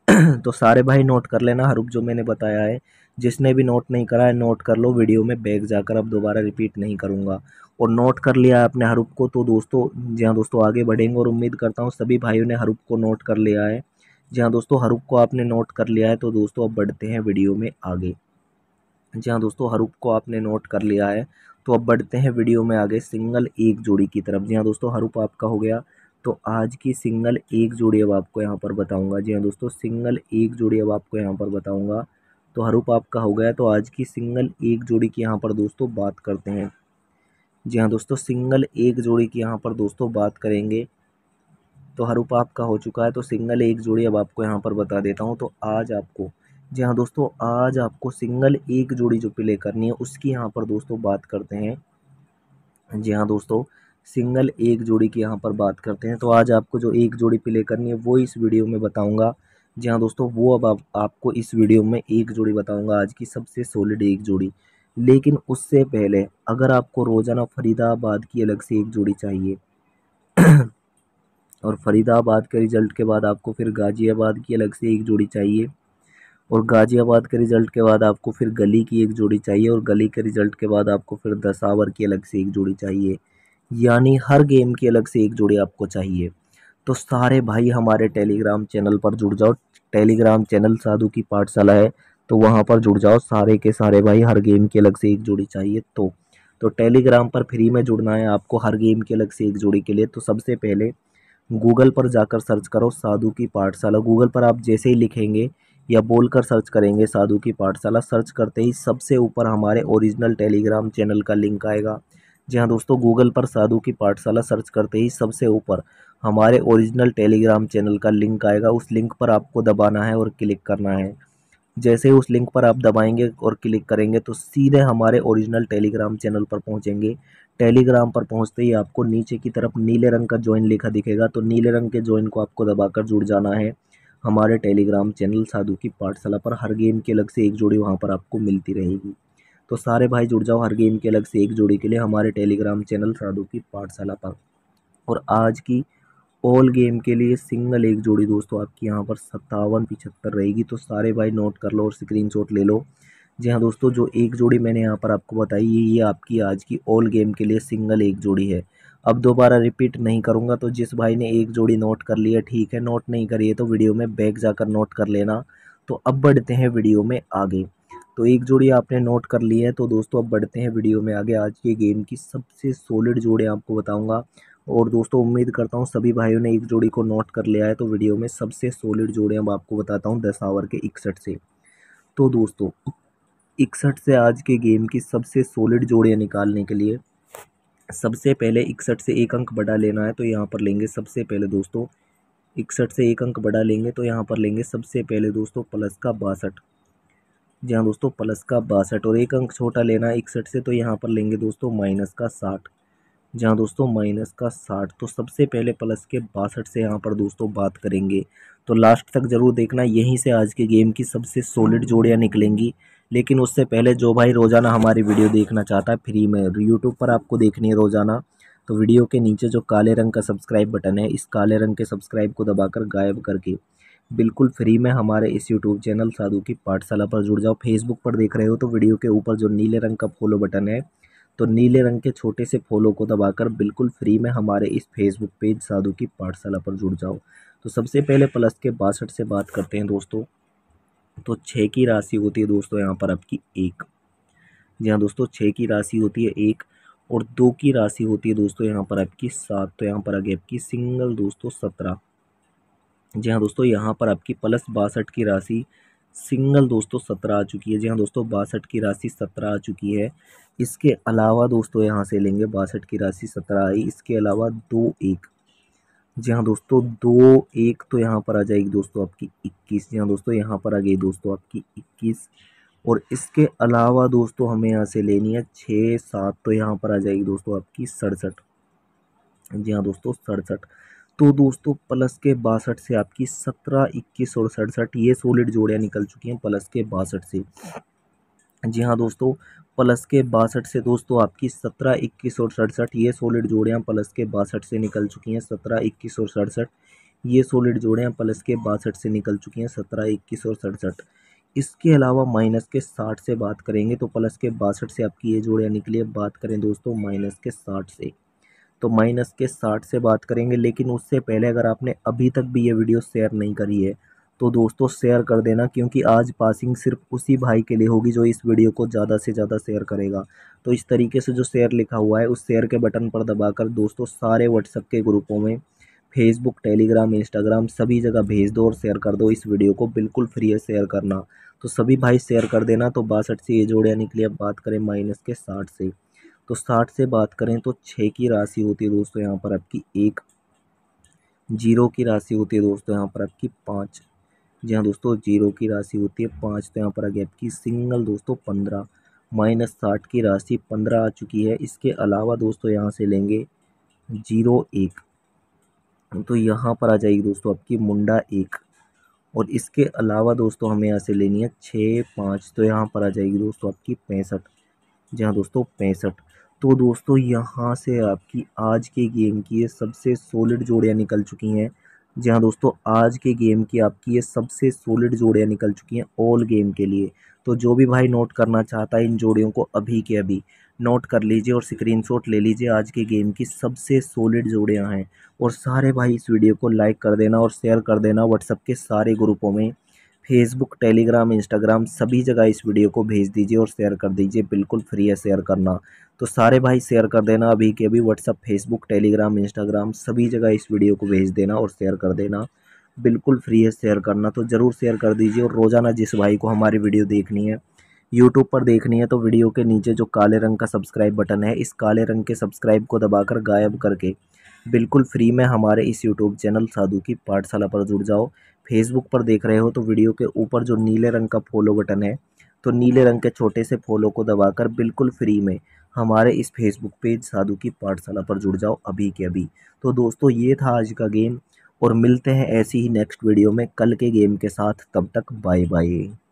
तो सारे भाई नोट कर लेना हरूप जो मैंने बताया है जिसने भी नोट नहीं करा है नोट कर लो वीडियो में बैग जाकर अब दोबारा रिपीट नहीं करूँगा और नोट कर लिया आपने हरूप को तो दोस्तों जी हाँ दोस्तों आगे बढ़ेंगे और उम्मीद करता हूँ सभी भाइयों ने हरूप को नोट कर लिया है जी हाँ दोस्तों हरूप को आपने नोट कर लिया है तो दोस्तों अब बढ़ते हैं वीडियो में आगे जी हाँ दोस्तों हरूप को आपने नोट कर लिया है तो अब बढ़ते हैं वीडियो में आगे सिंगल एक जोड़ी की तरफ जी हाँ दोस्तों हरूप आपका हो गया तो आज की सिंगल एक जोड़ी अब आपको यहाँ पर बताऊँगा जी हाँ दोस्तों सिंगल एक जोड़ी अब आपको यहाँ पर बताऊँगा तो हरूप आपका हो गया तो आज की सिंगल एक जोड़ी की यहाँ पर दोस्तों बात करते हैं जी हाँ दोस्तों सिंगल एक जोड़ी की यहाँ पर दोस्तों बात करेंगे तो हरूप आपका हो चुका है तो सिंगल एक जोड़ी अब आपको यहाँ पर बता देता हूँ तो आज आपको जी हाँ दोस्तों आज आपको सिंगल एक जोड़ी जो प्ले करनी है उसकी यहाँ पर दोस्तों बात करते हैं जी हाँ दोस्तों सिंगल एक जोड़ी की यहाँ पर बात करते हैं तो आज आपको जो एक जोड़ी प्ले करनी है वो इस वीडियो में बताऊँगा जी हाँ दोस्तों वो अब आप, आपको इस वीडियो में एक जोड़ी बताऊंगा आज की सबसे सॉलिड एक जोड़ी लेकिन उससे पहले अगर आपको रोज़ाना फरीदाबाद की अलग से एक जोड़ी चाहिए और फरीदाबाद के रिज़ल्ट के बाद आपको फिर गाज़ियाबाद की अलग से एक जोड़ी चाहिए और गाज़ियाबाद के रिज़ल्ट के बाद आपको फिर गली की एक जोड़ी चाहिए और गली के रिज़ल्ट के बाद आपको फिर दसावर की अलग से एक जोड़ी चाहिए यानी हर गेम की अलग से एक जोड़ी आपको चाहिए तो सारे भाई हमारे टेलीग्राम चैनल पर जुड़ जाओ टेलीग्राम चैनल साधु की पाठशाला है तो वहाँ पर जुड़ जाओ सारे के सारे भाई हर गेम की अलग से एक जोड़ी चाहिए तो तो टेलीग्राम पर फ्री में जुड़ना है आपको हर गेम की अलग से एक जोड़ी के लिए तो सबसे पहले गूगल पर जाकर सर्च करो साधु की पाठशाला गूगल पर आप जैसे ही लिखेंगे या बोलकर सर्च करेंगे साधु की पाठशाला सर्च करते ही सबसे ऊपर हमारे ओरिजिनल टेलीग्राम चैनल का लिंक आएगा जी हाँ दोस्तों गूगल पर साधु की पाठशाला सर्च करते ही सबसे ऊपर हमारे ओरिजिनल टेलीग्राम चैनल का लिंक आएगा उस लिंक पर आपको दबाना है और क्लिक करना है जैसे ही उस लिंक पर आप दबाएंगे और क्लिक करेंगे तो सीधे हमारे ओरिजिनल टेलीग्राम चैनल पर पहुंचेंगे टेलीग्राम पर पहुंचते ही आपको नीचे की तरफ नीले रंग का ज्वाइन लिखा दिखेगा तो नीले रंग के ज्वाइन को आपको दबाकर जुड़ जाना है हमारे टेलीग्राम चैनल साधु की पाठशाला पर हर गेम की अलग से एक जोड़ी वहाँ पर आपको मिलती रहेगी तो सारे भाई जुड़ जाओ हर गेम के अलग से एक जोड़ी के लिए हमारे टेलीग्राम चैनल साधु की पाठशाला पर और आज की ऑल गेम के लिए सिंगल एक जोड़ी दोस्तों आपकी यहाँ पर सत्तावन पिछहत्तर रहेगी तो सारे भाई नोट कर लो और स्क्रीन ले लो जी हाँ दोस्तों जो एक जोड़ी मैंने यहाँ पर आपको बताई ये ये आपकी आज की ऑल गेम के लिए सिंगल एक जोड़ी है अब दोबारा रिपीट नहीं करूँगा तो जिस भाई ने एक जोड़ी नोट कर लिया ठीक है नोट नहीं करिए तो वीडियो में बैग जाकर नोट कर लेना तो अब बढ़ते हैं वीडियो में आगे तो एक जोड़ी आपने नोट कर ली है तो दोस्तों अब बढ़ते हैं वीडियो में आगे आज के गेम की सबसे सॉलिड जोड़े आपको बताऊँगा और दोस्तों उम्मीद करता हूँ सभी भाइयों ने एक जोड़ी को नोट कर लिया है तो वीडियो में सबसे सॉलिड जोड़े अब आपको बताता हूँ दस आवर के इकसठ से तो दोस्तों इकसठ से आज के गेम की सबसे सॉलिड जोड़ियाँ निकालने के लिए सबसे पहले इकसठ से एक अंक बढ़ा लेना है तो यहाँ पर लेंगे सबसे पहले दोस्तों इकसठ से एक अंक बढ़ा लेंगे तो यहाँ पर लेंगे सबसे पहले दोस्तों प्लस का बासठ जी हाँ दोस्तों प्लस का बासठ और एक अंक छोटा लेना है इकसठ से तो यहाँ पर लेंगे दोस्तों माइनस का साठ जहाँ दोस्तों माइनस का साठ तो सबसे पहले प्लस के बासठ से यहाँ पर दोस्तों बात करेंगे तो लास्ट तक ज़रूर देखना यहीं से आज के गेम की सबसे सॉलिड जोड़ियाँ निकलेंगी लेकिन उससे पहले जो भाई रोज़ाना हमारी वीडियो देखना चाहता है फ्री में यूट्यूब पर आपको देखनी है रोज़ाना तो वीडियो के नीचे जो काले रंग का सब्सक्राइब बटन है इस काले रंग के सब्सक्राइब को दबाकर गायब करके बिल्कुल फ्री में हमारे इस यूट्यूब चैनल साधु की पाठशाला पर जुड़ जाओ फेसबुक पर देख रहे हो तो वीडियो के ऊपर जो नीले रंग का फॉलो बटन है तो नीले रंग के छोटे से फॉलो को दबाकर बिल्कुल फ्री में हमारे इस फेसबुक पेज साधु की पाठशाला पर जुड़ जाओ तो सबसे पहले प्लस के बासठ से बात करते हैं दोस्तों तो छः की राशि होती है दोस्तों यहाँ पर आपकी एक जी हाँ दोस्तों छः की राशि होती है एक और दो की राशि होती है दोस्तों यहाँ पर आपकी सात तो यहाँ पर आ गई आपकी सिंगल दोस्तों सत्रह जी हाँ दोस्तों यहाँ पर आपकी प्लस बासठ की राशि सिंगल दोस्तों सत्रह आ चुकी है जी हाँ दोस्तों बासठ की राशि सत्रह आ चुकी है इसके अलावा दोस्तों यहाँ से लेंगे बासठ की राशि सत्रह आई इसके अलावा दो एक जी हाँ दोस्तों दो एक तो यहाँ पर आ जाएगी दोस्तों आपकी इक्कीस जी हाँ दोस्तों यहाँ पर आ गई दोस्तों आपकी इक्कीस और इसके अलावा दोस्तों हमें यहाँ से लेनी है छः सात तो यहाँ पर आ जाएगी दोस्तों आपकी सड़सठ जी हाँ दोस्तों सड़सठ तो दोस्तों प्लस के बासठ से आपकी सत्रह इक्कीस और सड़सठ ये सोलिड जोड़ियाँ निकल चुकी हैं प्लस के बासठ से जी हाँ दोस्तों प्लस के बासठ से दोस्तों आपकी सत्रह इक्कीस और सड़सठ ये सोलिड जोड़ियाँ प्लस के बासठ से निकल चुकी हैं सत्रह इक्कीस और सड़सठ ये सोलिड जोड़ियाँ प्लस के बासठ से निकल चुकी हैं सत्रह इक्कीस और सड़सठ इसके अलावा माइनस के साठ से बात करेंगे तो प्लस के बासठ से आपकी ये जोड़ियाँ निकली है बात करें दोस्तों माइनस के साठ से तो माइनस के साठ से बात करेंगे लेकिन उससे पहले अगर आपने अभी तक भी ये वीडियो शेयर नहीं करी है तो दोस्तों शेयर कर देना क्योंकि आज पासिंग सिर्फ उसी भाई के लिए होगी जो इस वीडियो को ज़्यादा से ज़्यादा शेयर करेगा तो इस तरीके से जो शेयर लिखा हुआ है उस शेयर के बटन पर दबाकर दोस्तों सारे व्हाट्सएप के ग्रुपों में फेसबुक टेलीग्राम इंस्टाग्राम सभी जगह भेज दो और शेयर कर दो इस वीडियो को बिल्कुल फ्री है शेयर करना तो सभी भाई शेयर कर देना तो बासठ से ये जोड़ यानी कि अब बात करें माइनस के साठ से तो साठ से बात करें तो छः की राशि होती है दोस्तों यहाँ पर आपकी एक जीरो की राशि होती है दोस्तों यहाँ पर आपकी पाँच जी हाँ दोस्तों जीरो की राशि होती है पाँच तो यहाँ पर आ गई आपकी सिंगल दोस्तों पंद्रह माइनस साठ की राशि पंद्रह आ चुकी है इसके अलावा दोस्तों यहाँ से लेंगे जीरो एक तो यहाँ पर आ जाएगी दोस्तों आपकी मुंडा एक और इसके अलावा दोस्तों हमें यहाँ से लेनी है छः पाँच तो यहाँ पर आ जाएगी दोस्तों आपकी पैंसठ जी हाँ दोस्तों पैंसठ तो दोस्तों यहाँ से आपकी आज के गेम की ये सबसे सोलिड जोड़ियाँ निकल चुकी हैं जी हाँ दोस्तों आज के गेम की आपकी ये सबसे सोलिड जोड़ियाँ निकल चुकी हैं ऑल गेम के लिए तो जो भी भाई नोट करना चाहता है इन जोड़ियों को अभी के अभी नोट कर लीजिए और स्क्रीनशॉट ले लीजिए आज के गेम की सबसे सोलिड जोड़ियाँ हैं और सारे भाई इस वीडियो को लाइक कर देना और शेयर कर देना व्हाट्सअप के सारे ग्रुपों में फेसबुक टेलीग्राम इंस्टाग्राम सभी जगह इस वीडियो को भेज दीजिए और शेयर कर दीजिए बिल्कुल फ्री है शेयर करना तो सारे भाई शेयर कर देना अभी के अभी व्हाट्सअप फेसबुक टेलीग्राम इंस्टाग्राम सभी जगह इस वीडियो को भेज देना और शेयर कर देना बिल्कुल फ्री है शेयर करना तो ज़रूर शेयर कर दीजिए और रोज़ाना जिस भाई को हमारी वीडियो देखनी है यूट्यूब पर देखनी है तो वीडियो के नीचे जो काले रंग का सब्सक्राइब बटन है इस काले रंग के सब्सक्राइब को दबाकर गायब करके बिल्कुल फ्री में हमारे इस यूट्यूब चैनल साधु की पाठशाला पर जुड़ जाओ फेसबुक पर देख रहे हो तो वीडियो के ऊपर जो नीले रंग का फॉलो बटन है तो नीले रंग के छोटे से फॉलो को दबाकर बिल्कुल फ्री में हमारे इस फेसबुक पेज साधु की पाठशाला पर जुड़ जाओ अभी के अभी तो दोस्तों ये था आज का गेम और मिलते हैं ऐसी ही नेक्स्ट वीडियो में कल के गेम के साथ तब तक बाय बाय